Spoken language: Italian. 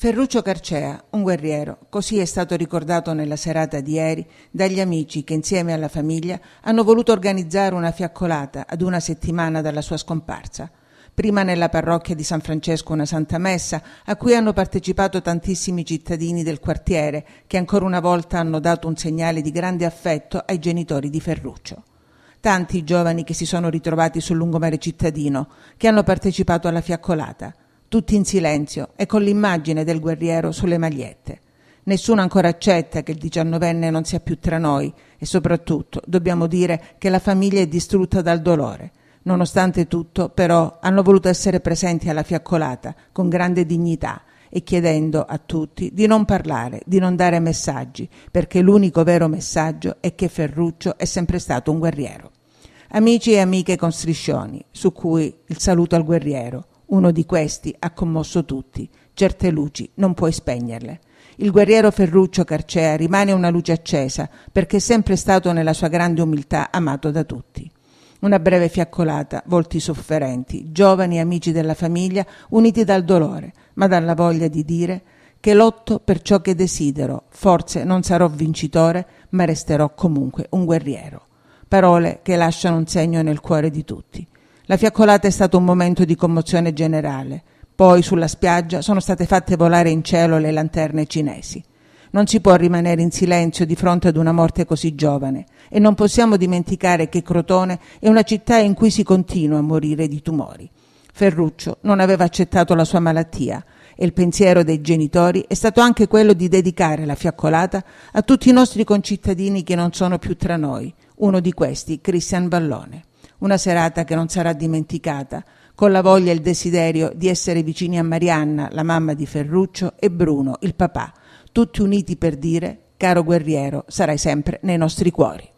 Ferruccio Carcea, un guerriero, così è stato ricordato nella serata di ieri dagli amici che insieme alla famiglia hanno voluto organizzare una fiaccolata ad una settimana dalla sua scomparsa. Prima nella parrocchia di San Francesco una santa messa a cui hanno partecipato tantissimi cittadini del quartiere che ancora una volta hanno dato un segnale di grande affetto ai genitori di Ferruccio. Tanti i giovani che si sono ritrovati sul lungomare cittadino, che hanno partecipato alla fiaccolata tutti in silenzio e con l'immagine del guerriero sulle magliette. Nessuno ancora accetta che il diciannovenne non sia più tra noi e soprattutto dobbiamo dire che la famiglia è distrutta dal dolore. Nonostante tutto, però, hanno voluto essere presenti alla fiaccolata con grande dignità e chiedendo a tutti di non parlare, di non dare messaggi, perché l'unico vero messaggio è che Ferruccio è sempre stato un guerriero. Amici e amiche con striscioni, su cui il saluto al guerriero, uno di questi ha commosso tutti. Certe luci non puoi spegnerle. Il guerriero Ferruccio Carcea rimane una luce accesa perché è sempre stato nella sua grande umiltà amato da tutti. Una breve fiaccolata, volti sofferenti, giovani amici della famiglia uniti dal dolore, ma dalla voglia di dire che lotto per ciò che desidero, forse non sarò vincitore, ma resterò comunque un guerriero. Parole che lasciano un segno nel cuore di tutti. La fiaccolata è stato un momento di commozione generale. Poi sulla spiaggia sono state fatte volare in cielo le lanterne cinesi. Non si può rimanere in silenzio di fronte ad una morte così giovane e non possiamo dimenticare che Crotone è una città in cui si continua a morire di tumori. Ferruccio non aveva accettato la sua malattia e il pensiero dei genitori è stato anche quello di dedicare la fiaccolata a tutti i nostri concittadini che non sono più tra noi, uno di questi Christian Ballone. Una serata che non sarà dimenticata, con la voglia e il desiderio di essere vicini a Marianna, la mamma di Ferruccio, e Bruno, il papà, tutti uniti per dire, caro guerriero, sarai sempre nei nostri cuori.